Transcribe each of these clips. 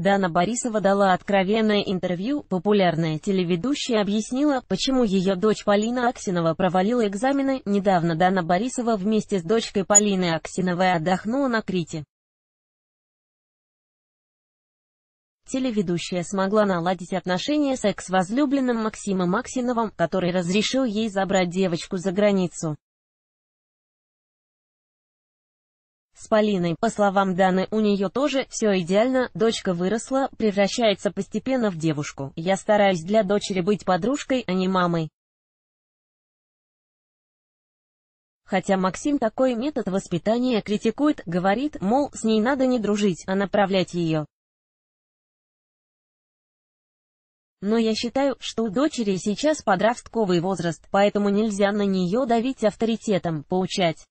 Дана Борисова дала откровенное интервью, популярная телеведущая объяснила, почему ее дочь Полина Аксинова провалила экзамены. Недавно Дана Борисова вместе с дочкой Полины Аксиновой отдохнула на Крите. Телеведущая смогла наладить отношения с экс-возлюбленным Максимом Аксиновым, который разрешил ей забрать девочку за границу. с Полиной. По словам Даны, у нее тоже все идеально, дочка выросла, превращается постепенно в девушку. Я стараюсь для дочери быть подружкой, а не мамой. Хотя Максим такой метод воспитания критикует, говорит, мол, с ней надо не дружить, а направлять ее. Но я считаю, что у дочери сейчас подростковый возраст, поэтому нельзя на нее давить авторитетом, поучать.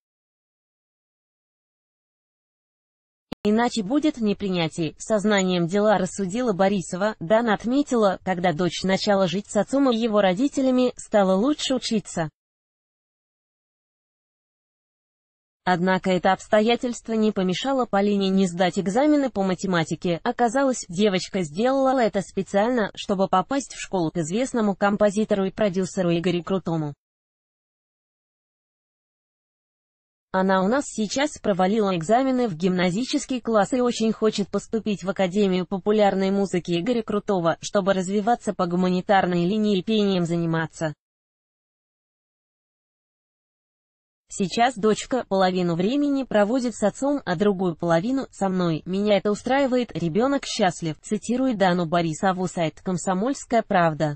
иначе будет непринятие. Сознанием дела рассудила Борисова, Дана отметила, когда дочь начала жить с отцом и его родителями, стала лучше учиться. Однако это обстоятельство не помешало Полине не сдать экзамены по математике. Оказалось, девочка сделала это специально, чтобы попасть в школу к известному композитору и продюсеру Игорю Крутому. Она у нас сейчас провалила экзамены в гимназический класс и очень хочет поступить в Академию популярной музыки Игоря Крутого, чтобы развиваться по гуманитарной линии и пением заниматься. Сейчас дочка половину времени проводит с отцом, а другую половину — со мной. Меня это устраивает, ребенок счастлив, цитирует Дану Борисову сайт «Комсомольская правда».